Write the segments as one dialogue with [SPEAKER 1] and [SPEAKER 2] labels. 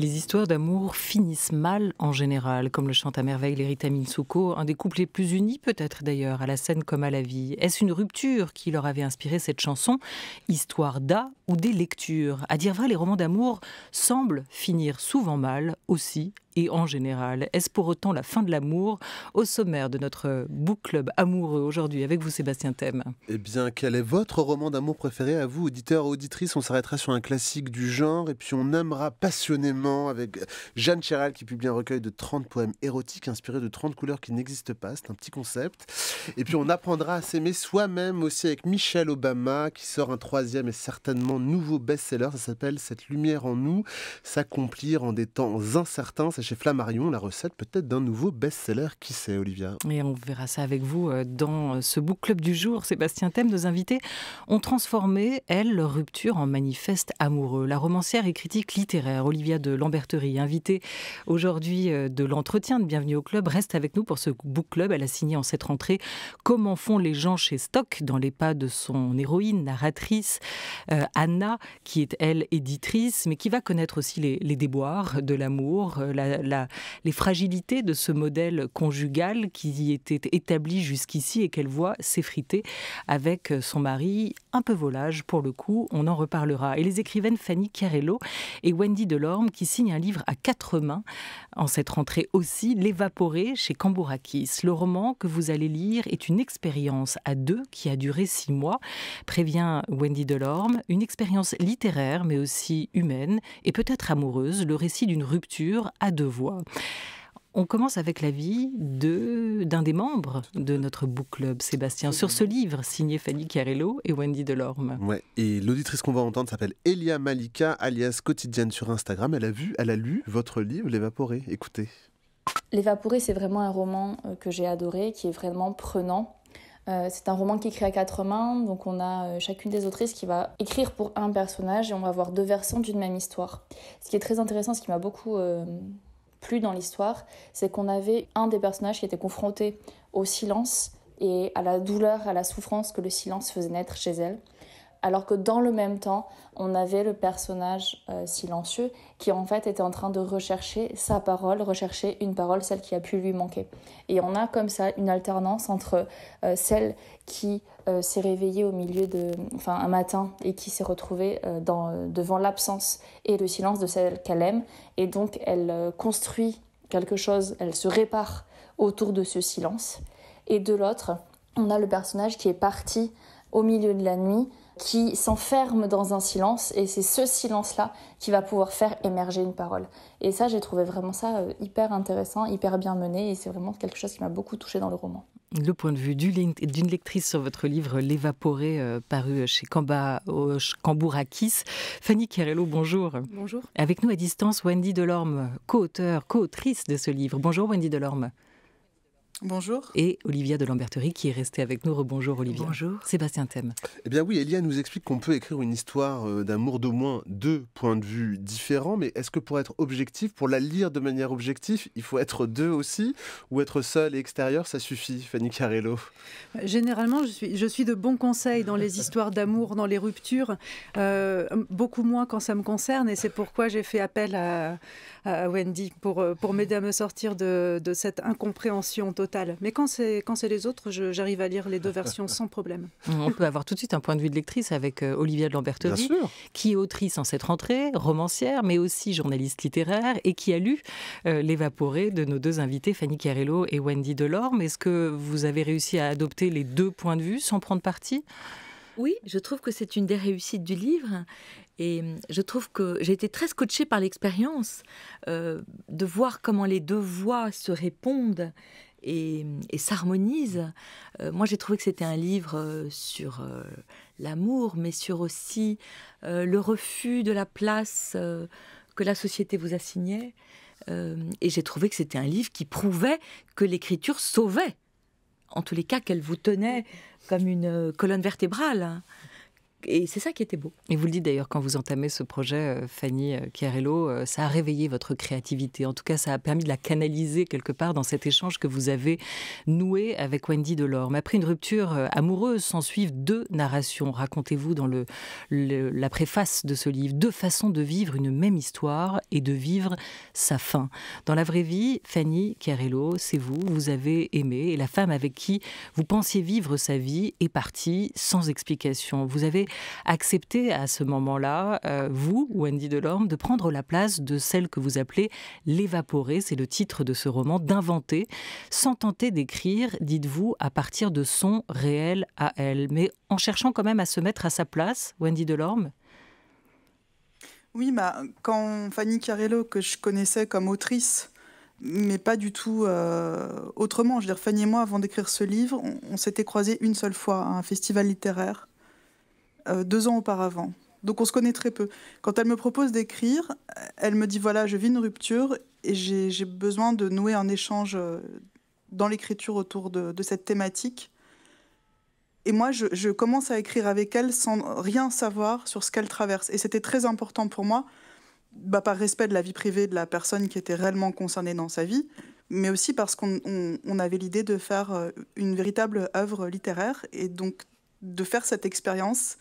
[SPEAKER 1] Les histoires d'amour finissent mal en général, comme le chante à merveille Lerita Minsuko, un des couples les plus unis peut-être d'ailleurs, à la scène comme à la vie. Est-ce une rupture qui leur avait inspiré cette chanson Histoire d'A ou des lectures À dire vrai, les romans d'amour semblent finir souvent mal aussi et en général. Est-ce pour autant la fin de l'amour Au sommaire de notre book club amoureux aujourd'hui avec vous Sébastien Thème.
[SPEAKER 2] Eh bien, quel est votre roman d'amour préféré à vous, auditeur auditrice On s'arrêtera sur un classique du genre et puis on aimera passionnément avec Jeanne Chéral qui publie un recueil de 30 poèmes érotiques inspirés de 30 couleurs qui n'existent pas. C'est un petit concept. Et puis on apprendra à s'aimer soi-même aussi avec Michelle Obama qui sort un troisième et certainement nouveau best-seller. Ça s'appelle Cette lumière en nous, s'accomplir en des temps incertains chez Flammarion, la recette peut-être d'un nouveau best-seller. Qui sait, Olivia
[SPEAKER 1] Et on verra ça avec vous euh, dans euh, ce book club du jour. Sébastien Thème, nos invités ont transformé, elles, leur rupture en manifeste amoureux. La romancière et critique littéraire Olivia de Lamberterie, invitée aujourd'hui euh, de l'entretien de Bienvenue au Club, reste avec nous pour ce book club. Elle a signé en cette rentrée Comment font les gens chez Stock dans les pas de son héroïne, narratrice Anna, qui est elle éditrice, mais qui va connaître aussi les, les déboires de l'amour, la les fragilités de ce modèle conjugal qui y était établi jusqu'ici et qu'elle voit s'effriter avec son mari, un peu volage pour le coup, on en reparlera. Et les écrivaines Fanny Carello et Wendy Delorme qui signent un livre à quatre mains en cette rentrée aussi, L'évaporé chez Cambourakis. Le roman que vous allez lire est une expérience à deux qui a duré six mois, prévient Wendy Delorme, une expérience littéraire mais aussi humaine et peut-être amoureuse, le récit d'une rupture à voix. On commence avec l'avis de, d'un des membres de notre book club, Sébastien, sur ce livre signé Fanny Carello et Wendy Delorme.
[SPEAKER 2] Ouais, et l'auditrice qu'on va entendre s'appelle Elia Malika, alias Quotidienne sur Instagram. Elle a vu, elle a lu votre livre, L'évaporé. Écoutez.
[SPEAKER 3] L'évaporé, c'est vraiment un roman euh, que j'ai adoré, qui est vraiment prenant. Euh, c'est un roman qui est écrit à quatre mains, donc on a euh, chacune des autrices qui va écrire pour un personnage et on va avoir deux versions d'une même histoire. Ce qui est très intéressant, ce qui m'a beaucoup plus dans l'histoire, c'est qu'on avait un des personnages qui était confronté au silence et à la douleur, à la souffrance que le silence faisait naître chez elle alors que dans le même temps, on avait le personnage euh, silencieux qui en fait était en train de rechercher sa parole, rechercher une parole, celle qui a pu lui manquer. Et on a comme ça une alternance entre euh, celle qui euh, s'est réveillée au milieu de, enfin un matin et qui s'est retrouvée devant l'absence et le silence de celle qu'elle aime. Et donc elle construit quelque chose, elle se répare autour de ce silence. Et de l'autre, on a le personnage qui est parti au milieu de la nuit qui s'enferme dans un silence et c'est ce silence-là qui va pouvoir faire émerger une parole. Et ça, j'ai trouvé vraiment ça euh, hyper intéressant, hyper bien mené et c'est vraiment quelque chose qui m'a beaucoup touché dans le roman.
[SPEAKER 1] Le point de vue d'une lectrice sur votre livre L'évaporé, euh, paru chez Cambourakis. Fanny Carello, bonjour. Bonjour. Avec nous à distance, Wendy Delorme, co-auteur, co-autrice de ce livre. Bonjour Wendy Delorme. Bonjour. Et Olivia de Lamberterie qui est restée avec nous. Rebonjour Olivia. Bonjour. Sébastien Thème.
[SPEAKER 2] Eh bien oui, Elia nous explique qu'on peut écrire une histoire euh, d'amour d'au moins deux points de vue différents, mais est-ce que pour être objectif, pour la lire de manière objective, il faut être deux aussi Ou être seul et extérieur, ça suffit, Fanny Carello
[SPEAKER 4] euh, Généralement, je suis, de bons conseils dans les histoires d'amour, dans les ruptures, euh, beaucoup moins quand ça me concerne, et c'est pourquoi j'ai fait appel à, Wendy pour, pour m'aider à me sortir de cette incompréhension totale mais quand c'est quand c'est les autres, j'arrive à lire les deux versions sans problème.
[SPEAKER 1] On peut avoir tout de suite un point de vue de lectrice avec euh, Olivia de Lambertovi, qui est autrice en cette rentrée, romancière, mais aussi journaliste littéraire et qui a lu euh, l'évaporé de nos deux invités Fanny Carello et Wendy Delorme. Est-ce que vous avez réussi
[SPEAKER 5] à adopter les deux points de vue sans prendre parti oui, je trouve que c'est une des réussites du livre. Et hum, je trouve que j'ai été très scotchée par l'expérience euh, de voir comment les deux voix se répondent et, s'harmonise. Euh, moi, j'ai trouvé que c'était un livre euh, sur euh, l'amour, mais sur aussi le refus de la place que la société vous assignait. et j'ai trouvé que c'était un livre qui prouvait que l'écriture sauvait, en tous les cas, qu'elle vous tenait comme une colonne vertébrale. Hein et c'est ça qui était beau.
[SPEAKER 1] Et vous le dites d'ailleurs quand vous entamez ce projet, euh, Fanny euh, Chiarello, euh, ça a réveillé votre créativité. En tout cas, ça a permis de la canaliser quelque part dans cet échange que vous avez noué avec Wendy Delorme. Après une rupture amoureuse, s'en suivent deux narrations. Racontez-vous dans le, la préface de ce livre deux façons de vivre une même histoire et de vivre sa fin. Dans la vraie vie, Fanny Chiarello, c'est vous, vous avez aimé et la femme avec qui vous pensiez vivre sa vie est partie sans explication. Vous avez Accepter à ce moment-là, euh, vous, Wendy Delorme, de prendre la place de celle que vous appelez l'évaporée, c'est le titre de ce roman, d'inventer, sans tenter d'écrire, dites-vous, à partir de son réel à elle, mais en cherchant quand même à se mettre à sa place, Wendy Delorme
[SPEAKER 6] oui, bah, quand Fanny Carello, que je connaissais comme autrice, mais pas du tout euh, autrement. Je veux dire, Fanny et moi, avant d'écrire ce livre, on s'était croisés une seule fois à un festival littéraire euh, deux ans auparavant. Donc on se connaît très peu. Quand elle me propose d'écrire, elle me dit voilà, je vis une rupture et j'ai besoin de nouer un échange euh, dans l'écriture autour de, cette thématique. Et moi, je, commence à écrire avec elle sans rien savoir sur ce qu'elle traverse. Et c'était très important pour moi, bah, par respect de la vie privée de la personne qui était réellement concernée dans sa vie, mais aussi parce qu'on avait l'idée de faire euh, une véritable œuvre littéraire et donc de faire cette expérience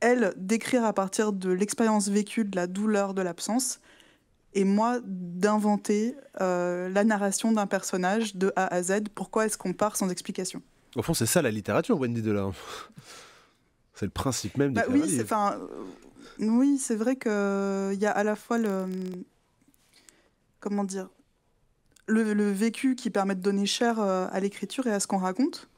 [SPEAKER 6] elle, d'écrire à partir de l'expérience vécue, de la douleur de l'absence, et moi, d'inventer euh, la narration d'un personnage de A à Z. Pourquoi est-ce qu'on part sans explication
[SPEAKER 2] Au fond, c'est ça la littérature, Wendy Delin. c'est le principe même de bah,
[SPEAKER 6] Oui, c'est vrai qu'il y a à la fois le. Comment dire le, le vécu qui permet de donner chair euh, à l'écriture et à ce qu'on raconte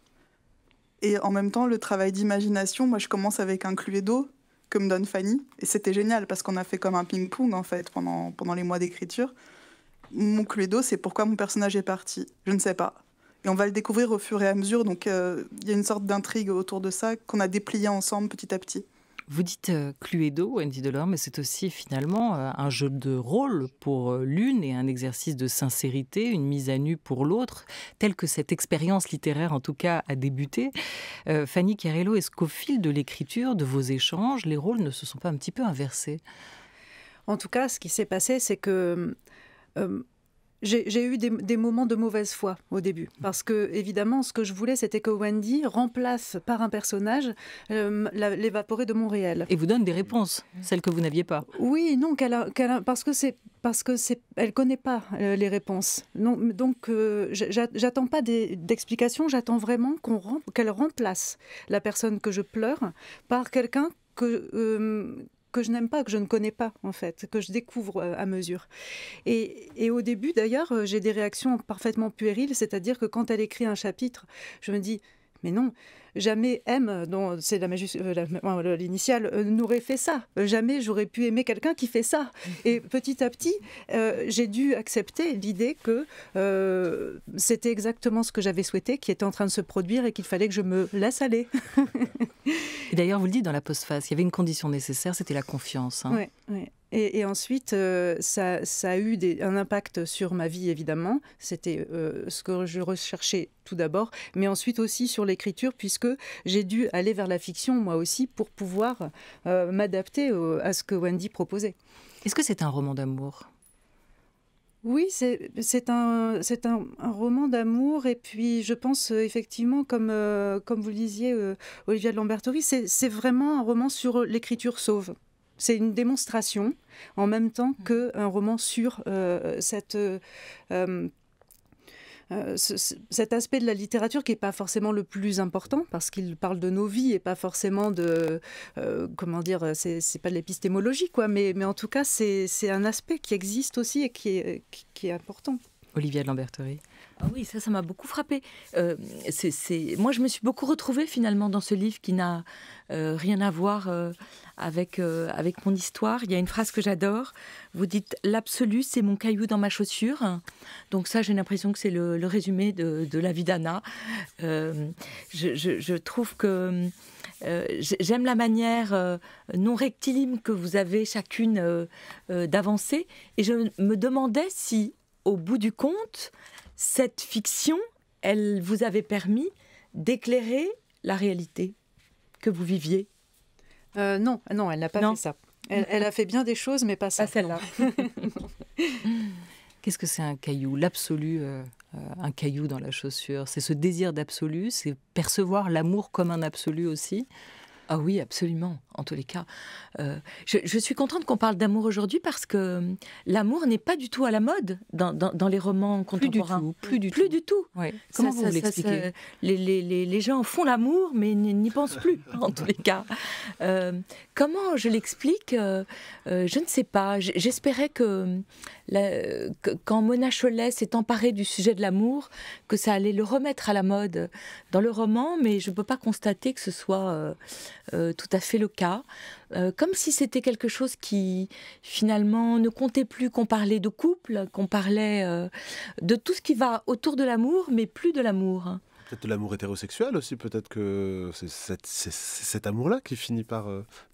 [SPEAKER 6] et en même temps, le travail d'imagination, moi je commence avec un Cluedo que me donne Fanny. Et c'était génial parce qu'on a fait comme un ping-pong en fait pendant, pendant les mois d'écriture. Mon Cluedo, c'est pourquoi mon personnage est parti. Je ne sais pas. Et on va le découvrir au fur et à mesure. Donc euh, il y a une sorte d'intrigue autour de ça qu'on a déplié ensemble petit à petit. Vous
[SPEAKER 1] dites euh, Cluedo, Andy Delorme, mais c'est aussi finalement euh, un jeu de rôle pour euh, l'une et un exercice de sincérité, une mise à nu pour l'autre, telle que cette expérience littéraire en tout cas a débuté. Fanny Carello, est-ce qu'au fil de l'écriture, de vos échanges, les
[SPEAKER 4] rôles ne se sont pas un petit peu inversés En tout cas, ce qui s'est passé, c'est que... J'ai eu des, moments de mauvaise foi au début, parce que évidemment, ce que je voulais, c'était que Wendy remplace par un personnage euh, l'évaporée l'évaporé de Montréal. Et vous donne des réponses, celles que vous n'aviez pas. Oui, non, parce que c'est parce que c'est elle connaît pas euh, les réponses. Non, donc euh, j'attends pas d'explications, j'attends vraiment qu'on qu'elle remplace la personne que je pleure par quelqu'un que que je n'aime pas, que je ne connais pas en fait, que je découvre euh, à mesure. Et, et au début d'ailleurs, euh, j'ai des réactions parfaitement puériles, c'est-à-dire que quand elle écrit un chapitre, je me dis mais non, jamais M, dont c'est la euh, l'initiale, n'aurait fait ça. Jamais j'aurais pu aimer quelqu'un qui fait ça. Et petit à petit, j'ai dû accepter l'idée que c'était exactement ce que j'avais souhaité, qui était en train de se produire et qu'il fallait que je me laisse aller. d'ailleurs, vous le dites dans la postface,
[SPEAKER 1] il y avait une condition nécessaire, c'était la confiance. Hein.
[SPEAKER 4] Et, ensuite, euh, ça, a eu un impact sur ma vie, évidemment. C'était euh, ce que je recherchais tout d'abord, mais ensuite aussi sur l'écriture, puisque j'ai dû aller vers la fiction, moi aussi, pour pouvoir euh, m'adapter à ce que Wendy proposait. Est-ce que c'est un roman d'amour oui, c'est un, un, roman d'amour et puis je pense euh, effectivement, comme, euh, comme vous le disiez, euh, Olivia de Lambertori, c'est vraiment un roman sur l'écriture sauve. C'est une démonstration en même temps mmh. qu'un roman sur cette euh, cet aspect de la littérature qui n'est pas forcément le plus important parce qu'il parle de nos vies et pas forcément de euh, comment dire c'est pas de l'épistémologie quoi mais, en tout cas c'est un aspect qui existe aussi et qui est,
[SPEAKER 5] important Olivia de ah oui, ça, ça m'a beaucoup frappé. Euh, moi, je me suis beaucoup retrouvée finalement dans ce livre qui n'a euh, rien à voir euh, avec, avec mon histoire. Il y a une phrase que j'adore. Vous dites L'absolu, c'est mon caillou dans ma chaussure. Donc, ça, j'ai l'impression que c'est le, résumé de, la vie d'Anna. Je, trouve que. j'aime la manière non rectiligne que vous avez chacune d'avancer. Et je me demandais si, au bout du compte, cette fiction, elle vous avait permis d'éclairer la réalité que vous viviez euh, Non,
[SPEAKER 4] non, elle n'a pas fait ça. Elle, a fait bien des choses, mais pas ça. celle-là.
[SPEAKER 1] Qu'est-ce que c'est un caillou L'absolu, euh, euh, un caillou dans la chaussure. C'est ce désir d'absolu,
[SPEAKER 5] c'est percevoir l'amour comme un absolu aussi. Ah oui, absolument, en tous les cas. Euh, je, suis contente qu'on parle d'amour aujourd'hui parce que hum, l'amour n'est pas du tout à la mode dans, dans, les romans contemporains. Plus du tout. Plus du tout. Comment vous, l'expliquez les, les, gens font l'amour mais n'y pensent plus, en tous les cas. Euh, comment je l'explique euh, Je ne sais pas. J'espérais que, hum, que, quand Mona Chollet s'est emparée du sujet de l'amour, que ça allait le remettre à la mode dans le roman, mais je ne peux pas constater que ce soit... Euh, tout à fait le cas, euh, comme si c'était quelque chose qui finalement ne comptait plus, qu'on parlait de couple, qu'on parlait euh, de tout ce qui va autour de l'amour, mais plus de l'amour.
[SPEAKER 2] Peut-être de l'amour hétérosexuel aussi, peut-être que c'est cet amour-là qui finit par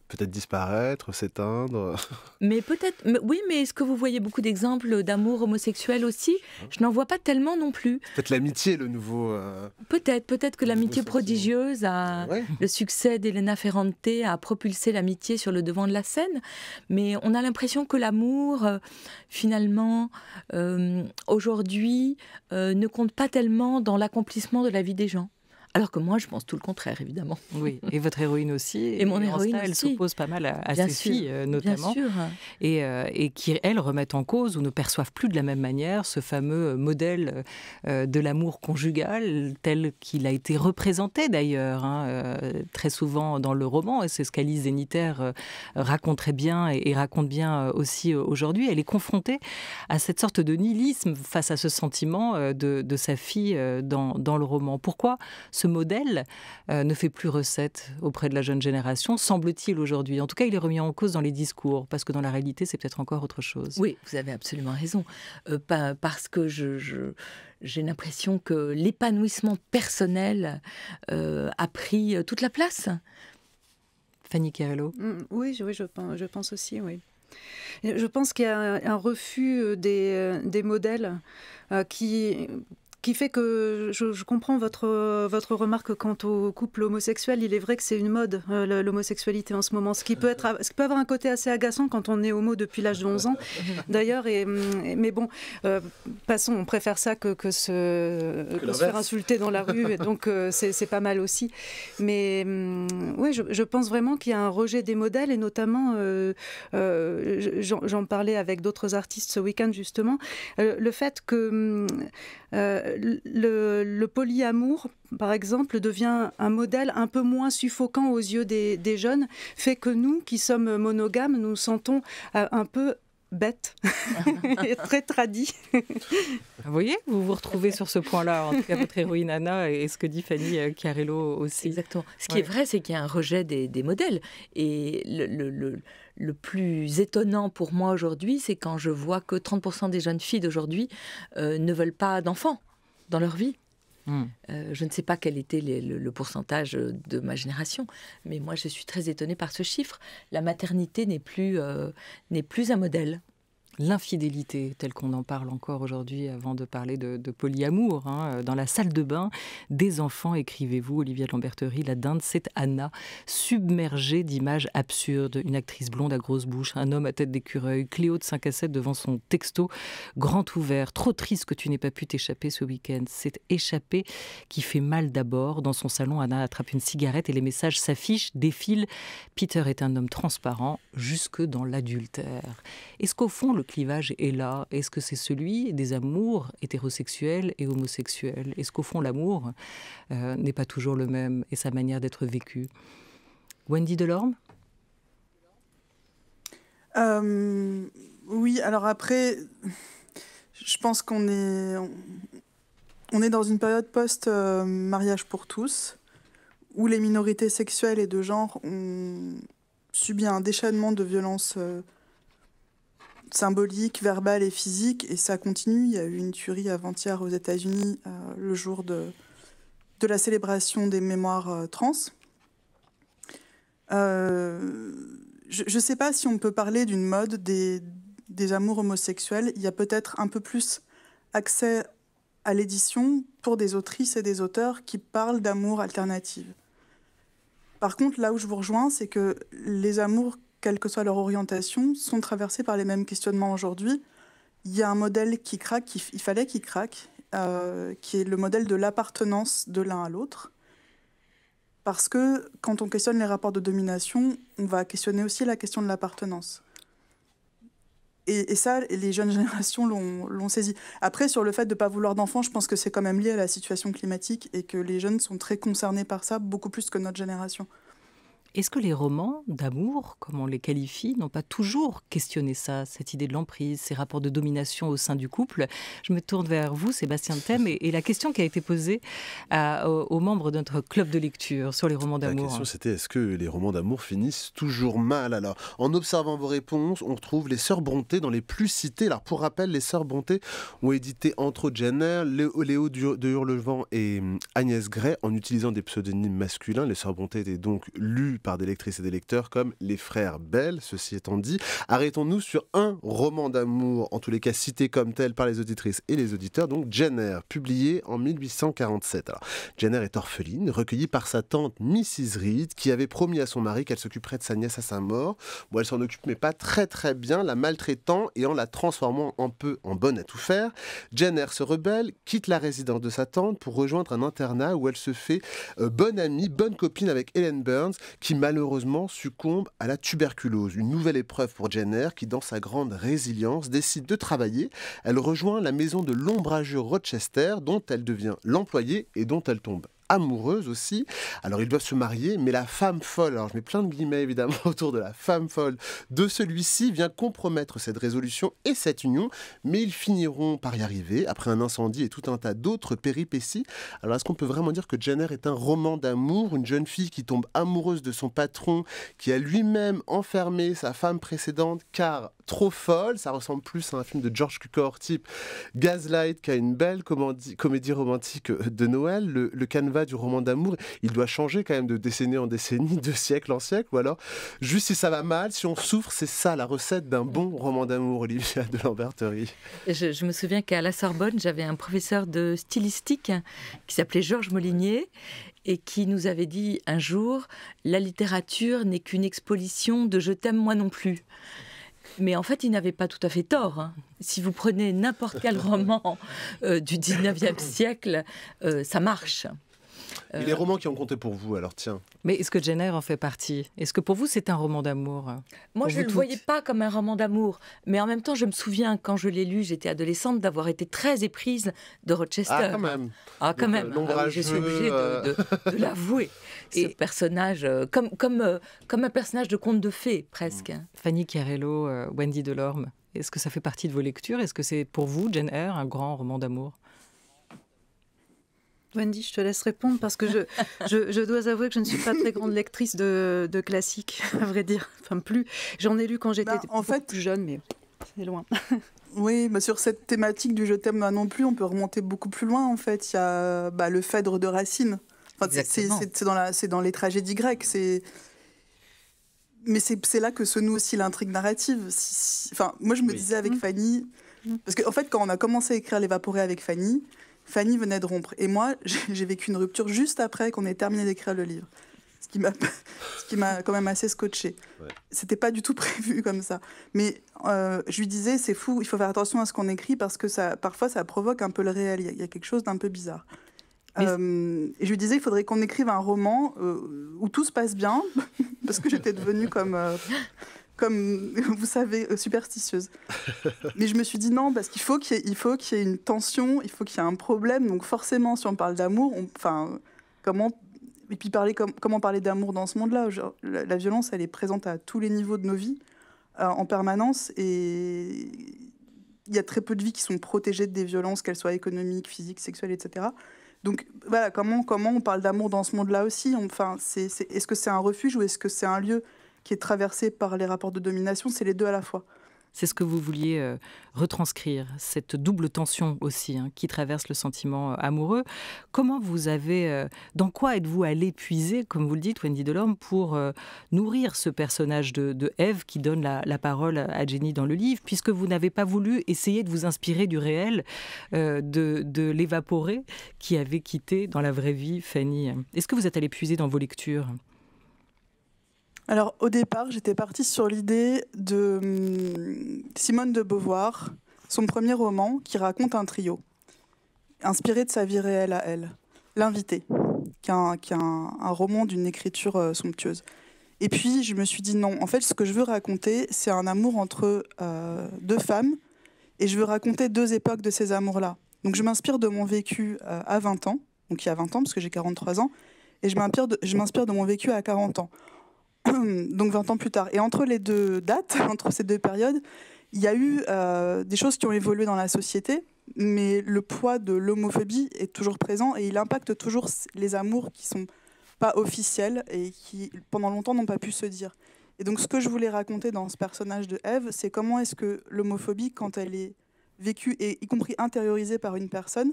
[SPEAKER 2] peut-être disparaître, s'éteindre.
[SPEAKER 5] Mais peut-être, oui, mais est-ce que vous voyez beaucoup d'exemples d'amour homosexuel aussi hein Je n'en vois pas tellement non plus.
[SPEAKER 2] Peut-être l'amitié, le nouveau. Euh,
[SPEAKER 5] peut-être, peut-être que l'amitié prodigieuse a ah le succès d'Elena Ferrante a propulsé l'amitié sur le devant de la scène, mais on a l'impression que l'amour, euh, finalement, euh, aujourd'hui, ne compte pas tellement dans l'accomplissement de la vie des gens. Alors que moi, je pense tout le contraire, évidemment.
[SPEAKER 1] Oui, et votre héroïne aussi. Et mon héroïne aussi. Elle s'oppose pas mal à, ses filles, euh, notamment. Bien sûr. Euh, et, qui, elles, remettent en cause ou ne perçoivent plus de la même manière ce fameux euh, modèle de l'amour conjugal tel qu'il a été représenté, d'ailleurs, hein, très souvent dans le roman. Et c'est ce qu'Alice Zeniter raconte très bien et, raconte bien aussi aujourd'hui. Elle est confrontée à cette sorte de nihilisme face à ce sentiment de, sa fille dans, dans le roman. Pourquoi ce ce modèle euh, ne fait plus recette auprès de la jeune génération, semble-t-il aujourd'hui. En tout cas, il est remis en cause dans les discours, parce que dans la réalité, c'est peut-être encore autre chose. Oui, vous avez absolument raison.
[SPEAKER 5] Euh, pas, parce que je... j'ai l'impression que l'épanouissement personnel euh, a pris toute la place. Fanny Carello. Mm,
[SPEAKER 4] oui, je, pense, je pense aussi, oui. Je pense qu'il y a un refus des, des modèles qui, qui fait que je, comprends votre, votre remarque quant au couple homosexuel. Il est vrai que c'est une mode, euh, l'homosexualité en ce moment, ce qui, peut être, ce peut avoir un côté assez agaçant quand on est homo depuis l'âge de 11 ans, d'ailleurs. Et, mais bon, euh, passons, on préfère ça que, se, faire insulter dans la rue, et donc euh, c'est pas mal aussi. Mais mm, oui, je, je, pense vraiment qu'il y a un rejet des modèles, et notamment, j'en parlais avec d'autres artistes ce week-end justement, le fait que mm, euh, le, le, polyamour, par exemple, devient un modèle un peu moins suffocant aux yeux des, jeunes, fait que nous, qui sommes monogames, nous sentons euh, un peu bête, très tradit.
[SPEAKER 1] vous voyez, vous vous retrouvez sur ce point-là, en tout cas votre héroïne Anna et ce que dit Fanny
[SPEAKER 5] euh, Carello aussi. Exactement. Ce qui est vrai, c'est qu'il y a un rejet des, modèles. Et le, le le plus étonnant pour moi aujourd'hui, c'est quand je vois que 30% des jeunes filles d'aujourd'hui euh, ne veulent pas d'enfants dans leur vie. Hmm. Euh, je ne sais pas quel était le, pourcentage de ma génération, mais moi je suis très étonnée par ce chiffre. La maternité n'est euh, n'est plus un modèle l'infidélité telle qu'on en parle
[SPEAKER 1] encore aujourd'hui avant de parler de, polyamour. Hein, euh, dans la salle de bain des enfants, écrivez-vous, Olivia Lamberterie, la dinde, c'est Anna, submergée d'images absurdes. Une actrice blonde à grosse bouche, un homme à tête d'écureuil, Cléo de 5 à 7 devant son texto grand ouvert. Trop triste que tu n'aies pas pu t'échapper ce week-end. C'est échapper qui fait mal d'abord. Dans son salon, Anna attrape une cigarette et les messages s'affichent, défilent. Peter est un homme transparent jusque dans l'adultère. Est-ce qu'au fond, le clivage est là Est-ce que c'est celui des amours hétérosexuels et homosexuels Est-ce qu'au fond, l'amour euh, n'est pas toujours le même et sa manière d'être vécu Wendy Delorme
[SPEAKER 6] euh, Oui, alors après, je pense qu'on est, on est dans une période post-mariage euh, pour tous où les minorités sexuelles et de genre ont subi un déchaînement de violences symbolique, verbale et physique. Et ça continue. Il y a eu une tuerie avant-hier aux États-Unis euh, le jour de, la célébration des mémoires euh, trans. Euh, je ne sais pas si on peut parler d'une mode des, amours homosexuels. Il y a peut-être un peu plus accès à l'édition pour des autrices et des auteurs qui parlent d'amour alternative. Par contre, là où je vous rejoins, c'est que les amours quelle que soit leur orientation, sont traversés par les mêmes questionnements aujourd'hui. Il y a un modèle qui craque, il fallait qu'il craque, euh, qui est le modèle de l'appartenance de l'un à l'autre. Parce que quand on questionne les rapports de domination, on va questionner aussi la question de l'appartenance. Et, et, ça, les jeunes générations l'ont saisi. Après, sur le fait de ne pas vouloir d'enfants, je pense que c'est quand même lié à la situation climatique et que les jeunes sont très concernés par ça, beaucoup plus que notre génération. Est-ce que les romans d'amour, comme
[SPEAKER 1] on les qualifie, n'ont pas toujours questionné ça, cette idée de l'emprise, ces rapports de domination au sein du couple Je me tourne vers vous, Sébastien Thème, et, la question qui a été posée à, aux, membres de notre club de lecture sur les romans d'amour. La question c'était
[SPEAKER 2] est-ce que les romans d'amour finissent toujours mal Alors, en observant vos réponses, on retrouve les Sœurs Bronté dans les plus cités. Alors, pour rappel, les Sœurs Bronté ont édité entre Jenner, Léo de Hurlevent et hum, Agnès Gray en utilisant des pseudonymes masculins. Les Sœurs Bronté étaient donc lues par des lectrices et des lecteurs comme Les Frères Bell, ceci étant dit. Arrêtons-nous sur un roman d'amour, en tous les cas cité comme tel par les auditrices et les auditeurs, donc Jenner, publié en 1847. Alors, Jenner est orpheline, recueillie par sa tante Mrs. Reed, qui avait promis à son mari qu'elle s'occuperait de sa nièce à sa mort. Bon, elle s'en occupe, mais pas très très bien, la maltraitant et en la transformant un peu en bonne à tout faire. Jenner se rebelle, quitte la résidence de sa tante pour rejoindre un internat où elle se fait euh, bonne amie, bonne copine avec Helen Burns, qui malheureusement succombe à la tuberculose. Une nouvelle épreuve pour Jenner qui, dans sa grande résilience, décide de travailler. Elle rejoint la maison de l'ombrageux Rochester dont elle devient l'employée et dont elle tombe amoureuse aussi. Alors ils doivent se marier, mais la femme folle, alors je mets plein de guillemets évidemment autour de la femme folle de celui-ci, vient compromettre cette résolution et cette union, mais ils finiront par y arriver après un incendie et tout un tas d'autres péripéties. Alors est-ce qu'on peut vraiment dire que Jenner est un roman d'amour, une jeune fille qui tombe amoureuse de son patron, qui a lui-même enfermé sa femme précédente, car trop folle. Ça ressemble plus à un film de George Cukor type Gaslight qu'à une belle comédie, romantique euh, de Noël. Le, canevas du roman d'amour, il doit changer quand même de décennie en décennie, de siècle en siècle. Ou alors, juste si ça va mal, si on souffre, c'est ça la recette d'un bon roman d'amour, Olivia de Lamberterie.
[SPEAKER 5] Je, je me souviens qu'à la Sorbonne, j'avais un professeur de stylistique hein, qui s'appelait Georges Molinier et qui nous avait dit un jour, la littérature n'est qu'une exposition de je t'aime moi non plus. Mais en fait, il n'avait pas tout à fait tort. Hein. Si vous prenez n'importe quel roman euh, du 19e siècle, euh, ça marche. Euh,
[SPEAKER 1] les
[SPEAKER 2] romans qui ont compté pour vous, alors tiens.
[SPEAKER 1] Mais est-ce que Jenner en fait partie Est-ce que pour vous c'est un roman d'amour
[SPEAKER 3] Moi je ne le voyais
[SPEAKER 5] pas comme un roman d'amour, mais en même temps je me souviens quand je l'ai lu, j'étais adolescente, d'avoir été très éprise de Rochester. Ah quand même Ah quand même euh, ah Je suis obligée de, euh. l'avouer. Ce personnage, comme, un personnage de conte de fées presque. Mm.
[SPEAKER 1] Fanny Carello, Wendy Delorme, est-ce que ça fait partie de vos lectures Est-ce que c'est pour vous, Jane Eyre, un grand roman d'amour
[SPEAKER 4] Wendy, je te laisse répondre parce que je, dois avouer que je ne suis pas très grande lectrice de, classiques, à vrai dire. Enfin, plus. J'en ai lu quand j'étais bah, plus jeune, mais c'est loin. oui, mais sur cette thématique
[SPEAKER 6] du je t'aime non plus, on peut remonter beaucoup plus loin en fait. Il y a bah, le Phèdre de Racine. c'est dans, les tragédies grecques. mais c'est là que se noue aussi l'intrigue narrative. Enfin, moi je me disais avec mm. Fanny, mm. parce qu'en fait quand on a commencé à écrire L'évaporé avec Fanny, Fanny venait de rompre. Et moi, j'ai vécu une rupture juste après qu'on ait terminé d'écrire le livre. Ce qui m'a, quand même assez scotché. C'était pas du tout prévu comme ça. Mais euh, je lui disais, c'est fou, il faut faire attention à ce qu'on écrit parce que ça, parfois, ça provoque un peu le réel. Il y, a quelque chose d'un peu bizarre. Euh, et je lui disais, il faudrait qu'on écrive un roman euh, où tout se passe bien, parce que j'étais devenue comme comme vous savez, euh, superstitieuse. Mais je me suis dit non, parce qu'il faut qu'il y, qu'il y, ait une tension, il faut qu'il y ait un problème. Donc forcément, si on parle d'amour, enfin, comment et puis parler comment parler d'amour dans ce monde-là la, la, violence, elle est présente à tous les niveaux de nos vies, euh, en permanence, et il y a très peu de vies qui sont protégées des violences, qu'elles soient économiques, physiques, sexuelles, etc. Donc voilà, comment, comment on parle d'amour dans ce monde-là aussi Enfin, c'est, est-ce que c'est un refuge ou est-ce que c'est un lieu qui est traversée par les rapports de domination, c'est les deux à la fois. C'est ce que vous vouliez euh,
[SPEAKER 1] retranscrire, cette double tension aussi hein, qui traverse le sentiment euh, amoureux. Comment vous avez, euh, dans quoi êtes-vous allé puiser, comme vous le dites, Wendy Delorme, pour nourrir ce personnage de, de Ève qui donne la, parole à Jenny dans le livre, puisque vous n'avez pas voulu essayer de vous inspirer du réel, de, de l'évaporer qui avait quitté dans la vraie vie Fanny. Est-ce que vous êtes allé puiser dans vos lectures
[SPEAKER 6] alors au départ, j'étais partie sur l'idée de hum, Simone de Beauvoir, son premier roman qui raconte un trio, inspiré de sa vie réelle à elle, L'invité, qui est un, roman d'une écriture euh, somptueuse. Et puis je me suis dit non, en fait ce que je veux raconter, c'est un amour entre euh, deux femmes, et je veux raconter deux époques de ces amours-là. Donc je m'inspire de mon vécu euh, à 20 ans, donc il y a 20 ans parce que j'ai 43 ans, et je m'inspire de, de mon vécu à 40 ans. donc 20 ans plus tard. Et entre les deux dates, entre ces deux périodes, il y a eu euh, des choses qui ont évolué dans la société, mais le poids de l'homophobie est toujours présent et il impacte toujours les amours qui sont pas officiels et qui, pendant longtemps, n'ont pas pu se dire. Et donc, ce que je voulais raconter dans ce personnage de Eve, c'est comment est-ce que l'homophobie, quand elle est vécue et y compris intériorisée par une personne,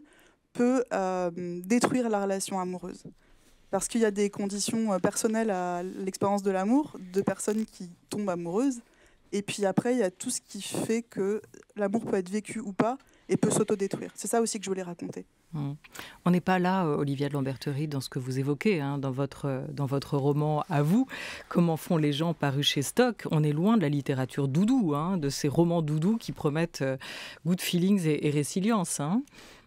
[SPEAKER 6] peut euh, détruire la relation amoureuse parce qu'il y a des conditions euh, personnelles à l'expérience de l'amour, de personnes qui tombent amoureuses. Et puis après, il y a tout ce qui fait que l'amour peut être vécu ou pas et peut s'autodétruire. C'est ça aussi que je voulais raconter.
[SPEAKER 1] Mmh. On n'est pas là, euh, Olivia de Lamberterie, dans ce que vous évoquez, hein, dans, votre, euh, dans votre roman à vous, Comment font les gens paru chez Stock. On est loin de la littérature doudou, hein, de ces romans doudou qui promettent good feelings et,
[SPEAKER 5] résilience. Hein.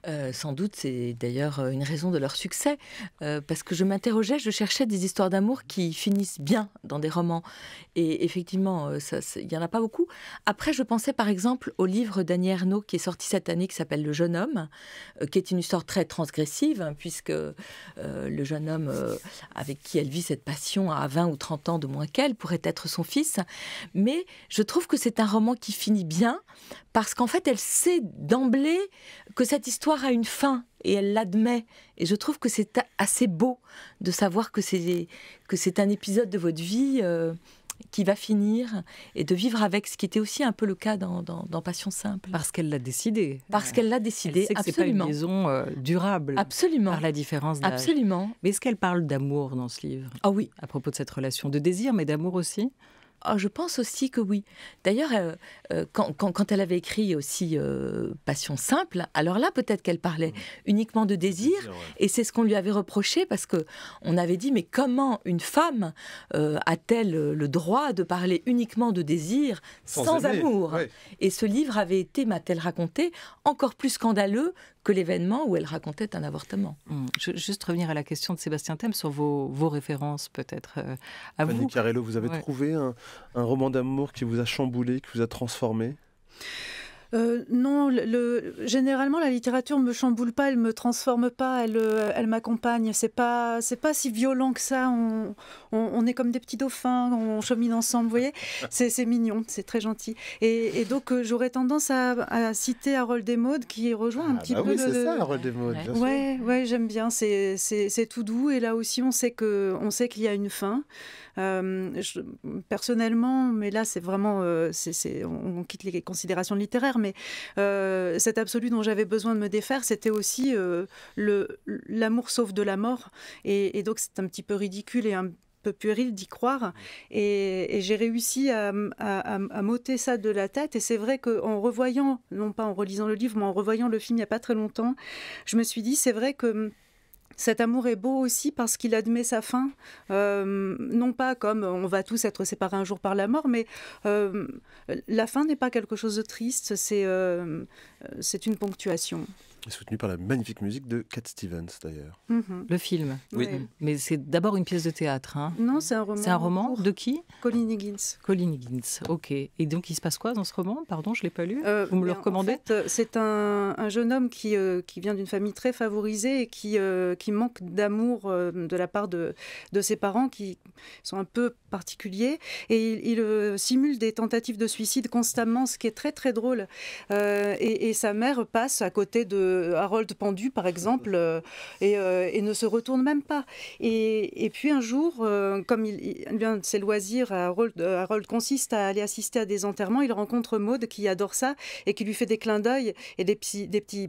[SPEAKER 5] Euh, sans doute, c'est d'ailleurs euh, une raison de leur succès, euh, parce que je m'interrogeais, je cherchais des histoires d'amour qui finissent bien dans des romans. Et effectivement, il n'y en a pas beaucoup. Après, je pensais par exemple au livre d'Annie Ernaux qui est sorti cette année, qui s'appelle Le jeune homme, qui est une histoire très transgressive, hein, puisque le jeune homme avec qui elle vit cette passion à 20 ou 30 ans de moins qu'elle pourrait être son fils. Mais je trouve que c'est un roman qui finit bien, parce qu'en fait, elle sait d'emblée que cette histoire a une fin et elle l'admet. Et je trouve que c'est assez beau de savoir que c'est que c'est un épisode de votre vie euh, qui va finir et de vivre avec ce qui était aussi un peu le cas dans, Passion simple. Parce qu'elle l'a décidé. Parce qu'elle l'a décidé. c'est absolument. Pas une liaison
[SPEAKER 1] euh, durable. Absolument. Par la différence d'âge. Absolument. Mais est-ce qu'elle
[SPEAKER 5] parle d'amour dans ce livre Ah oui. À propos de cette relation de désir, mais d'amour aussi. Ah, je pense aussi que oui. D'ailleurs, euh, euh, quand, elle avait écrit aussi euh, Passion simple, alors là, peut-être qu'elle parlait mmh. uniquement de désir, et c'est ce qu'on lui avait reproché parce que on avait dit mais comment une femme a-t-elle le droit de parler uniquement de désir sans, amour Et ce livre avait été, m'a-t-elle raconté, encore plus scandaleux que l'événement où elle racontait un avortement. Mmh. Je, juste revenir à la question de Sébastien
[SPEAKER 1] Thème
[SPEAKER 2] sur vos, références peut-être euh,
[SPEAKER 5] à vous. Carello,
[SPEAKER 2] vous avez trouvé un, un roman d'amour qui vous a chamboulé, qui vous a transformé
[SPEAKER 4] euh, non, généralement la littérature me chamboule pas, elle me transforme pas, elle, euh, elle m'accompagne. C'est pas, c'est pas si violent que ça. On, on, est comme des petits dauphins, on chemine ensemble, vous voyez. C'est, mignon, c'est très gentil. Et, donc euh, j'aurais tendance à, citer Harold modes qui rejoint un ah petit bah peu. Oui, c'est ça, Harold Ouais, ouais, j'aime bien. C'est, tout doux et là aussi on sait que, on sait qu'il y a une fin. Euh, personnellement, mais là c'est vraiment, euh, on, quitte les considérations littéraires, mais euh, cet absolu dont j'avais besoin de me défaire, c'était aussi l'amour sauf de la mort. Et, donc c'est un petit peu ridicule et un peu puéril d'y croire. Et, j'ai réussi à, à, m'ôter ça de la tête. Et c'est vrai qu'en revoyant, non pas en relisant le livre, mais en revoyant le film il n'y a pas très longtemps, je me suis dit, c'est vrai que cet amour est beau aussi parce qu'il admet sa fin, euh, non pas comme on va tous être séparés un jour par la mort, mais euh, la fin n'est pas quelque chose de triste, c'est euh, une ponctuation
[SPEAKER 2] soutenu par la magnifique musique de Cat Stevens d'ailleurs.
[SPEAKER 4] Mhm.
[SPEAKER 1] Le film. Oui. Mais c'est d'abord une pièce de théâtre. Hein.
[SPEAKER 4] Non, c'est un roman. C'est un roman de qui Colin Higgins. Colin Higgins,
[SPEAKER 1] ok. Et donc il se passe quoi dans ce roman Pardon, je ne l'ai pas lu. Euh, Vous me le recommandez
[SPEAKER 4] euh, C'est un, jeune homme qui, euh, qui vient d'une famille très favorisée et qui, qui manque d'amour de la part de, de ses parents qui sont un peu particuliers. Et il, simule des tentatives de suicide constamment, ce qui est très très drôle. et sa mère passe à côté de euh, Harold pendu, par exemple, euh, euh, et, ne se retourne même pas. Et, puis un jour, comme il, vient de ses loisirs, Harold, Harold, consiste à aller assister à des enterrements, il rencontre Maude qui adore ça et qui lui fait des clins d'œil et des, petits, des petits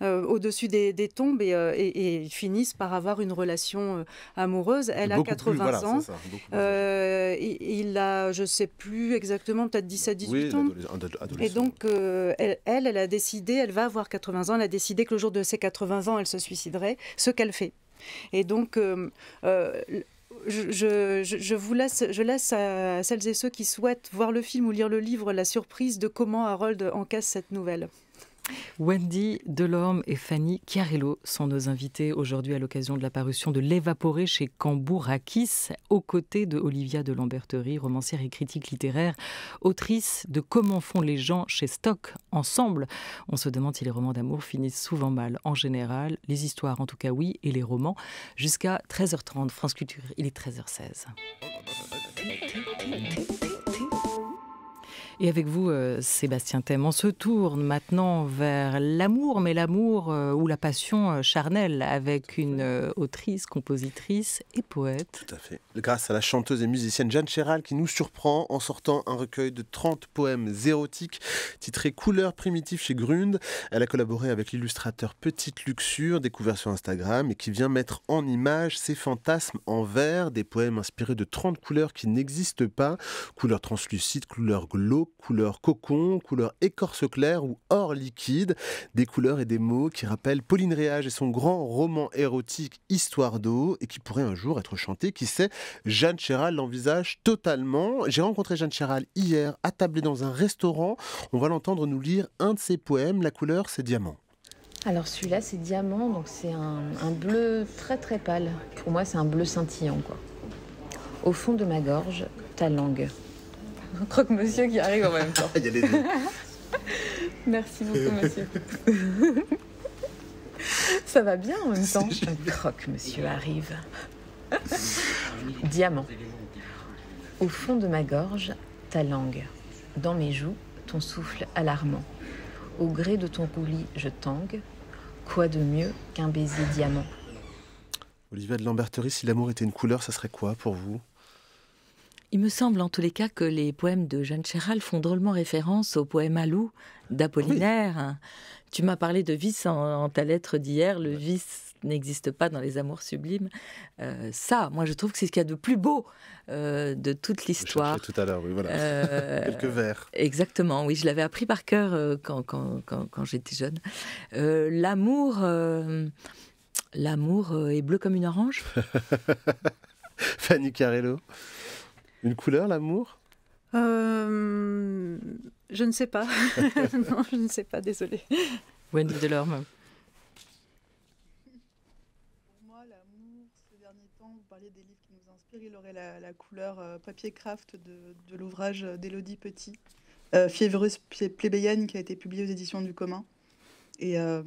[SPEAKER 4] au-dessus des, des, tombes et, ils finissent par avoir une relation amoureuse. Elle a 80 ans. il a, je sais plus exactement, peut-être 17-18 ans. Et donc, elle, elle, a décidé, elle va avoir 80 ans, elle a dès que le jour de ses 80 ans, elle se suiciderait, ce qu'elle fait. Et donc, euh, euh, je, je, vous laisse, je laisse à celles et ceux qui souhaitent voir le film ou lire le livre la surprise de comment Harold encaisse cette nouvelle. Wendy
[SPEAKER 1] Delorme et Fanny Chiarello sont nos invités aujourd'hui à l'occasion de la parution de L'évaporé chez Cambourakis, aux côtés de Olivia de Lamberterie, romancière et critique littéraire, autrice de Comment font les gens chez Stock Ensemble. On se demande si les romans d'amour finissent souvent mal. En général, les histoires en tout cas oui, et les romans jusqu'à 13h30. France Culture, il est 13h16. Et avec vous, euh, Sébastien Thème, on se tourne maintenant vers l'amour, mais l'amour euh, ou la passion euh, charnelle, avec une autrice, compositrice et
[SPEAKER 2] poète. Tout à fait. Grâce à la chanteuse et musicienne Jeanne Chéral qui nous surprend en sortant un recueil de 30 poèmes érotiques titré Couleurs primitives chez Grund. Elle a collaboré avec l'illustrateur Petite Luxure, découvert sur Instagram, et qui vient mettre en image ses fantasmes en vers, des poèmes inspirés de 30 couleurs qui n'existent pas, couleurs translucides, couleurs glow couleur cocon, couleur écorce claire ou or liquide. Des couleurs et des mots qui rappellent Pauline Réage et son grand roman érotique Histoire d'eau et qui pourrait un jour être chanté. Qui sait, Jeanne Chéral l'envisage totalement. J'ai rencontré Jeanne Chéral hier, attablée dans un restaurant. On va l'entendre nous lire un de ses poèmes. La couleur, c'est diamant.
[SPEAKER 5] Alors celui-là, c'est diamant, donc c'est un, bleu très très pâle. Pour moi, c'est un bleu scintillant, Au fond de ma gorge, ta langue croque-monsieur qui arrive en même temps. Merci beaucoup, monsieur. Ça va bien en même temps. Croque-monsieur arrive. Diamant. Au fond de ma gorge, ta langue. Dans mes joues, ton souffle alarmant. Au gré de ton roulis, je tangue. Quoi de mieux qu'un baiser diamant
[SPEAKER 2] Olivia de Lamberterie, si l'amour était une couleur, ça serait quoi pour vous
[SPEAKER 5] il me semble en tous les cas que les poèmes de Jeanne Chéral font drôlement référence au poème Alou d'Apollinaire. Tu m'as parlé de vice en, ta lettre d'hier, le vice n'existe pas dans les amours sublimes. Euh, ça, moi je trouve que c'est ce qu'il y a de plus beau euh, de toute l'histoire. Tout à l'heure, oui, voilà. Euh, Quelques vers. Exactement, oui, je l'avais appris par cœur quand, j'étais jeune. l'amour, l'amour est bleu comme une orange.
[SPEAKER 2] Fanny Carello. Une couleur, l'amour
[SPEAKER 4] euh, Je ne sais pas. non, je ne sais pas, désolée.
[SPEAKER 2] Wendy
[SPEAKER 1] Delorme.
[SPEAKER 6] Pour moi, l'amour, ces derniers temps, vous parliez des livres qui nous inspirent. Il aurait la, couleur euh, papier craft de, l'ouvrage d'Élodie Petit, euh, Fiévreuse plébéienne, qui a été publié aux éditions du commun et euh,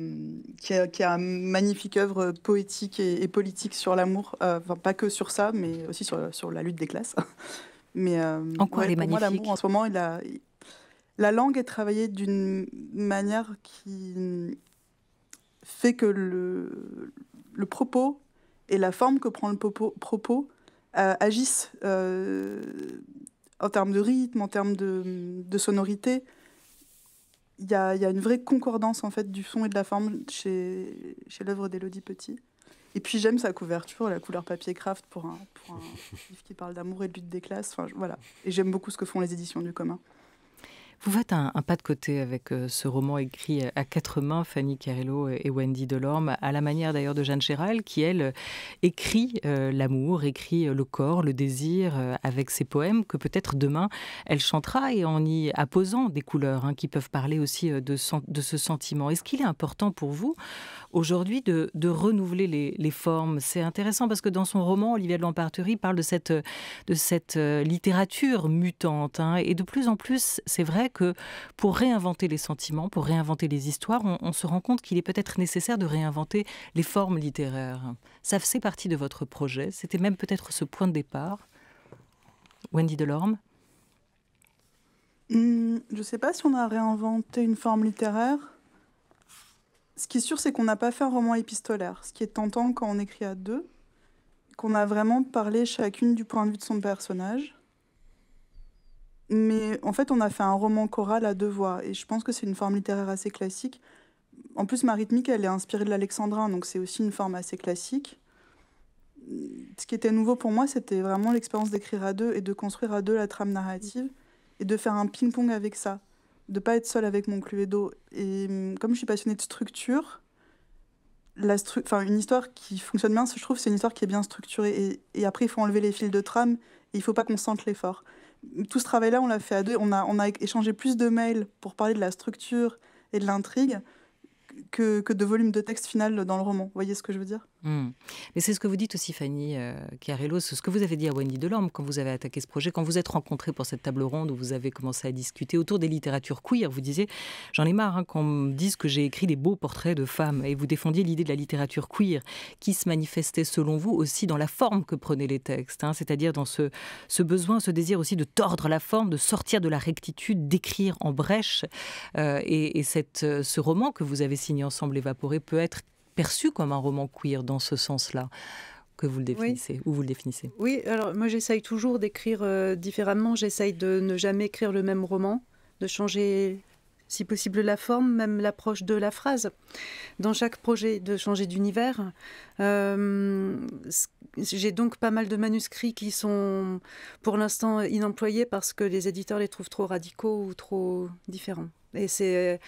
[SPEAKER 6] qui, a, qui, un magnifique œuvre poétique et, politique sur l'amour. Euh, enfin, pas que sur ça, mais aussi sur, sur la lutte des classes. mais euh, en quoi est magnifique. l'amour en ce moment, la langue est travaillée d'une manière qui fait que le, le propos et la forme que prend le propos agissent en termes de rythme, en termes de sonorité, il y a, une vraie concordance en fait du fond et de la forme chez, chez l'œuvre d'Élodie Petit. Et puis j'aime sa couverture, la couleur papier craft pour un, livre qui parle d'amour et de lutte des classes. voilà. Et j'aime beaucoup ce que font les éditions du commun.
[SPEAKER 1] Vous faites un, pas de côté avec euh, ce roman écrit à quatre mains, Fanny Carello et Wendy Delorme, à la manière d'ailleurs de Jeanne Chéral, qui elle euh, écrit euh, l'amour, écrit le corps, le désir, avec ses poèmes que peut-être demain elle chantera et en y apposant des couleurs hein, qui peuvent parler aussi de, de ce sentiment. Est-ce qu'il est important pour vous aujourd'hui de, renouveler les, formes C'est intéressant parce que dans son roman, Olivier de Lamparterie parle de cette, de cette littérature mutante hein, et de plus en plus, c'est vrai, que pour réinventer les sentiments, pour réinventer les histoires, on, se rend compte qu'il est peut-être nécessaire de réinventer les formes littéraires. Ça faisait partie de votre projet. C'était même peut-être ce point de départ. Wendy Delorme
[SPEAKER 6] hmm, Je ne sais pas si on a réinventé une forme littéraire. Ce qui est sûr, c'est qu'on n'a pas fait un roman épistolaire, ce qui est tentant quand on écrit à deux, qu'on a vraiment parlé chacune du point de vue de son personnage. Mais en fait, on a fait un roman choral à deux voix, et je pense que c'est une forme littéraire assez classique. En plus, ma rythmique, elle est inspirée de l'alexandrin, donc c'est aussi une forme assez classique. Ce qui était nouveau pour moi, c'était vraiment l'expérience d'écrire à deux et de construire à deux la trame narrative, et de faire un ping-pong avec ça, de pas être seul avec mon cluedo. Et hum, comme je suis passionnée de structure, une histoire qui fonctionne bien, je trouve, c'est une histoire qui est bien structurée. Et, après, il faut enlever les fils de trame et il faut pas qu'on sente l'effort tout ce travail-là, on l'a fait à deux. On a, échangé plus de mails pour parler de la structure et de l'intrigue que, de volume de texte final dans le roman. Vous voyez ce que je veux dire Hmm. Mais c'est ce que vous dites aussi, Fanny euh,
[SPEAKER 1] carello ce que vous avez dit à Wendy Delorme quand vous avez attaqué ce projet, quand vous êtes rencontrés pour cette table ronde où vous avez commencé à discuter autour des littératures queer. Vous disiez J'en ai marre quand hein, qu'on me dise que j'ai écrit des beaux portraits de femmes. Et vous défendiez l'idée de la littérature queer qui se manifestait, selon vous, aussi dans la forme que prenaient les textes, hein, c'est-à-dire dans ce, besoin, ce désir aussi de tordre la forme, de sortir de la rectitude, d'écrire en brèche. Euh, et, et euh, ce roman que vous avez signé ensemble, Évaporé, peut être perçu comme un roman queer dans ce sens-là que vous le définissez ou vous le définissez
[SPEAKER 4] Oui, alors moi j'essaye toujours d'écrire euh, différemment. J'essaye de ne jamais écrire le même roman, de changer si possible la forme, même l'approche de la phrase. Dans chaque projet, de changer d'univers. Euh, j'ai donc pas mal de manuscrits qui sont pour l'instant inemployés parce que les éditeurs les trouvent trop radicaux ou trop différents. Et c'est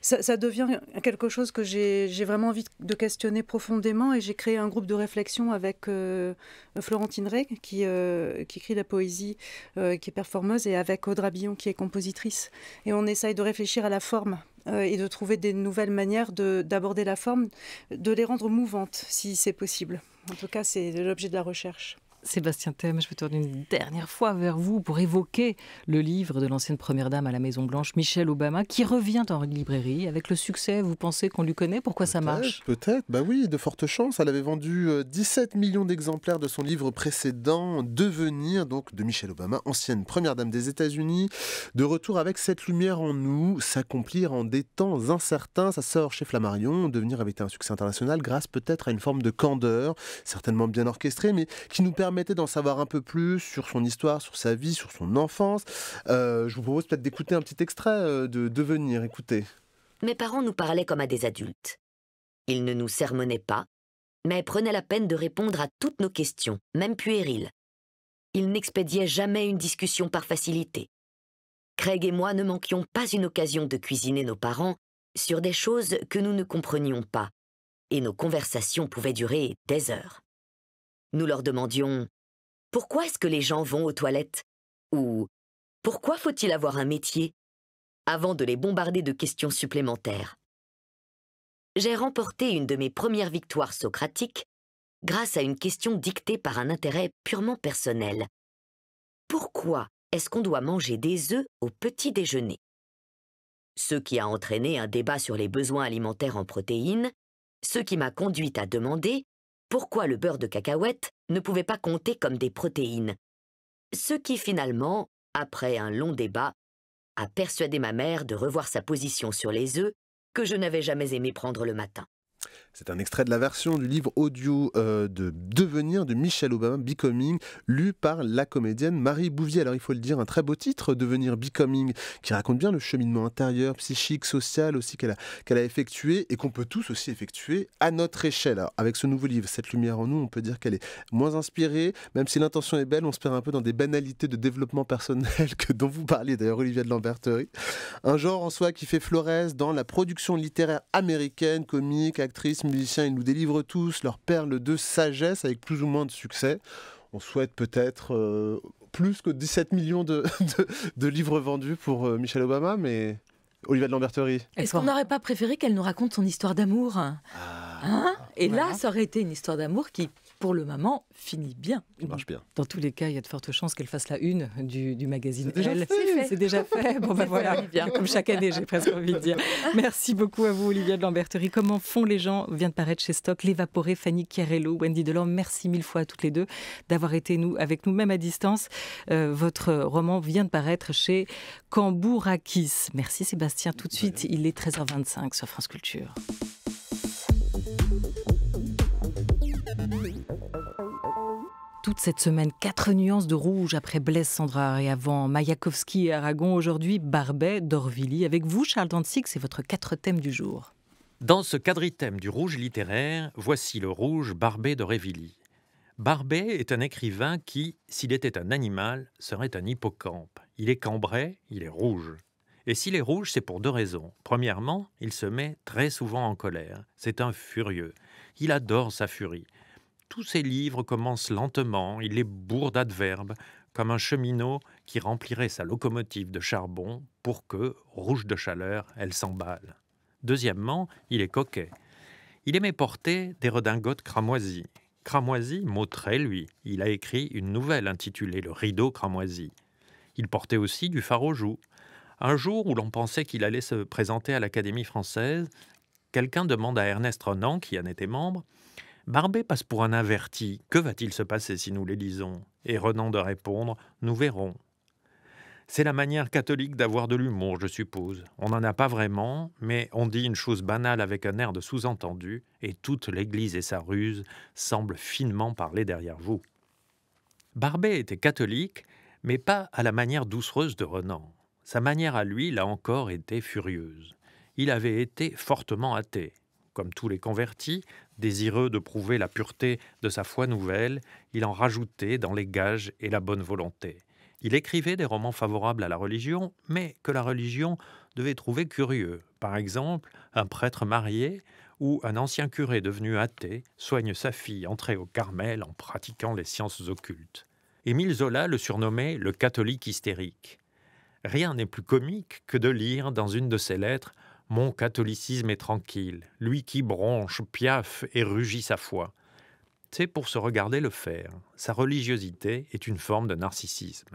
[SPEAKER 4] ça, devient quelque chose que j'ai vraiment envie de questionner profondément et j'ai créé un groupe de réflexion avec euh, Florentine Rey qui, euh, qui écrit la poésie, euh, qui est performeuse, et avec Audra Billon qui est compositrice. Et on essaye de réfléchir à la forme et de trouver des nouvelles manières d'aborder la forme, de les rendre mouvantes si c'est possible. En tout cas, c'est l'objet de la recherche.
[SPEAKER 1] Sébastien Thème, je vais tourner une dernière fois vers vous pour évoquer le livre de l'ancienne première dame à la Maison Blanche, Michelle Obama, qui revient en librairie avec le succès. Vous pensez qu'on lui connaît Pourquoi ça marche
[SPEAKER 2] Peut-être, bah oui, de fortes chances. Elle avait vendu 17 euh, millions d'exemplaires de son livre précédent, Devenir, donc de Michelle Obama, ancienne première dame des États-Unis, de retour avec cette lumière en nous, s'accomplir en des temps incertains. Ça sort chez Flammarion. Devenir avait été un succès international grâce peut-être à une forme de candeur, certainement bien orchestrée, mais qui nous permet Mettez d'en savoir un peu plus sur son histoire, sur sa vie, sur son enfance, euh,
[SPEAKER 7] je vous propose peut-être d'écouter un petit extrait euh, de Devenir. écouter Mes parents nous parlaient comme à des adultes. Ils ne nous sermonnaient pas, mais prenaient la peine de répondre à toutes nos questions, même puériles. Ils n'expédiaient jamais une discussion par facilité. Craig et moi ne manquions pas une occasion de cuisiner nos parents sur des choses que nous ne comprenions pas, et nos conversations pouvaient durer des heures nous leur demandions Pourquoi est-ce que les gens vont aux toilettes ou Pourquoi faut-il avoir un métier avant de les bombarder de questions supplémentaires. J'ai remporté une de mes premières victoires socratiques grâce à une question dictée par un intérêt purement personnel. Pourquoi est-ce qu'on doit manger des œufs au petit déjeuner Ce qui a entraîné un débat sur les besoins alimentaires en protéines, ce qui m'a conduite à demander pourquoi le beurre de cacahuète ne pouvait pas compter comme des protéines. Ce qui finalement, après un long débat, a persuadé ma mère de revoir sa position sur les œufs que je n'avais jamais aimé prendre le matin.
[SPEAKER 2] C'est un extrait de la version du livre audio euh, de Devenir de Michelle Obama, Becoming, lu par la comédienne Marie Bouvier. Alors il faut le dire, un très beau titre, Devenir Becoming, qui raconte bien le cheminement intérieur, psychique, social aussi qu'elle a, a effectué et qu'on peut tous aussi effectuer à notre échelle. avec ce nouveau livre, Cette lumière en nous, on peut dire qu'elle est moins inspirée, même si l'intention est belle, on se perd un peu dans des banalités de développement personnel que dont vous parlez d'ailleurs Olivier de Lamberterie. Un genre en soi qui fait florès dans la production littéraire américaine, comique, actrice, musiciens, ils nous délivrent tous leurs perles de sagesse avec plus ou moins de succès. On souhaite peut-être euh, plus que 17 millions de, livres vendus pour michel euh, Michelle Obama, mais Olivia de Lamberterie. Est-ce qu'on n'aurait
[SPEAKER 5] pas préféré qu'elle nous raconte son histoire d'amour ah. hein Et là, ça aurait été une histoire d'amour qui pour le moment, finit
[SPEAKER 1] bien. Il marche bien. Dans tous les cas, il y a de fortes chances qu'elle fasse la une du, magazine Elle. C'est déjà fait. Bon, ben voilà, comme chaque année, j'ai presque envie de dire. Merci beaucoup à vous, Olivia de Lamberterie. Comment font les gens vient de paraître chez Stock, l'évaporé, Fanny Chiarello, Wendy Delorme. Merci mille fois à toutes les deux d'avoir été nous, avec nous, même à distance. Euh, votre roman vient de paraître chez Cambourakis. Merci Sébastien. Tout de suite, il est 13h25 sur France Culture. toute cette semaine. Quatre nuances de rouge après Blaise Sandra et avant Mayakovsky et Aragon. Aujourd'hui, Barbet, Dorvili. Avec vous, Charles Dantzig, c'est votre quatre thèmes du jour.
[SPEAKER 8] Dans ce quadritème du rouge littéraire, voici le rouge Barbet de Barbet est un écrivain qui, s'il était un animal, serait un hippocampe. Il est cambrai, il est rouge. Et s'il est rouge, c'est pour deux raisons. Premièrement, il se met très souvent en colère. C'est un furieux. Il adore sa furie tous ses livres commencent lentement, il est bourre d'adverbes, comme un cheminot qui remplirait sa locomotive de charbon pour que, rouge de chaleur, elle s'emballe. Deuxièmement, il est coquet. Il aimait porter des redingotes cramoisies. Cramoisie, mot très lui, il a écrit une nouvelle intitulée Le rideau cramoisie ». Il portait aussi du phare Un jour où l'on pensait qu'il allait se présenter à l'Académie française, quelqu'un demande à Ernest Renan, qui en était membre, Barbet passe pour un averti. Que va-t-il se passer si nous les lisons Et Renan de répondre Nous verrons. C'est la manière catholique d'avoir de l'humour, je suppose. On n'en a pas vraiment, mais on dit une chose banale avec un air de sous-entendu, et toute l'Église et sa ruse semblent finement parler derrière vous. Barbet était catholique, mais pas à la manière doucereuse de Renan. Sa manière à lui, là encore, était furieuse. Il avait été fortement athée comme tous les convertis, désireux de prouver la pureté de sa foi nouvelle, il en rajoutait dans les gages et la bonne volonté. Il écrivait des romans favorables à la religion, mais que la religion devait trouver curieux. Par exemple, un prêtre marié ou un ancien curé devenu athée soigne sa fille entrée au Carmel en pratiquant les sciences occultes. Émile Zola le surnommait le catholique hystérique. Rien n'est plus comique que de lire dans une de ses lettres mon catholicisme est tranquille, lui qui bronche, piaffe et rugit sa foi. C'est pour se regarder le faire. Sa religiosité est une forme de narcissisme.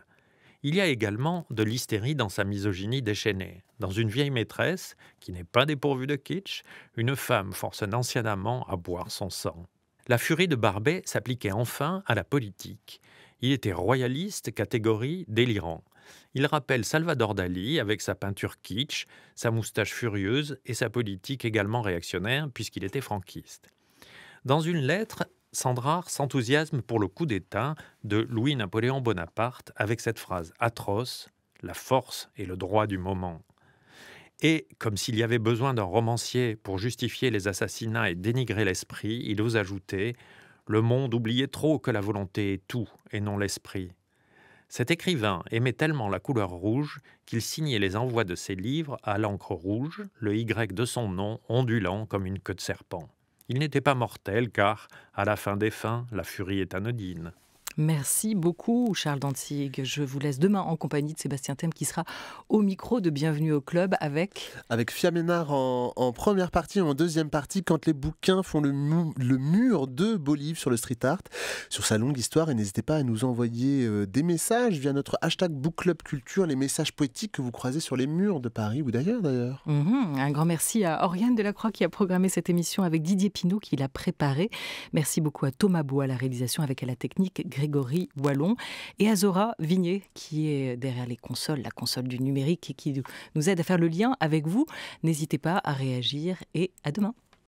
[SPEAKER 8] Il y a également de l'hystérie dans sa misogynie déchaînée. Dans une vieille maîtresse, qui n'est pas dépourvue de kitsch, une femme force un ancien amant à boire son sang. La furie de Barbet s'appliquait enfin à la politique. Il était royaliste, catégorie délirant il rappelle Salvador Dali avec sa peinture kitsch, sa moustache furieuse et sa politique également réactionnaire, puisqu'il était franquiste. Dans une lettre, Sandrard s'enthousiasme pour le coup d'État de Louis-Napoléon Bonaparte avec cette phrase atroce, la force et le droit du moment. Et comme s'il y avait besoin d'un romancier pour justifier les assassinats et dénigrer l'esprit, il ose ajouter Le monde oubliait trop que la volonté est tout et non l'esprit. Cet écrivain aimait tellement la couleur rouge qu'il signait les envois de ses livres à l'encre rouge, le Y de son nom ondulant comme une queue de serpent. Il n'était pas mortel car, à la fin des fins, la furie est anodine.
[SPEAKER 1] Merci beaucoup, Charles Dantzig. Je vous laisse demain en compagnie de Sébastien Thème qui sera
[SPEAKER 2] au micro de Bienvenue au Club avec. Avec Fiaménard en, en première partie, en deuxième partie, quand les bouquins font le, mur de Bolivie sur le street art, sur sa longue histoire. Et n'hésitez pas à nous envoyer euh, des messages via notre hashtag Book Club Culture, les messages poétiques que vous croisez sur les murs de Paris ou d'ailleurs d'ailleurs.
[SPEAKER 1] Mhm. un grand merci à Oriane Delacroix qui a programmé cette émission avec Didier Pinault qui l'a préparée. Merci beaucoup à Thomas Bois à la réalisation avec à la technique, Grégory Wallon et Azora Vigné qui est derrière les consoles, la console du numérique et qui nous aide à faire le lien avec vous. N'hésitez pas à réagir et à demain.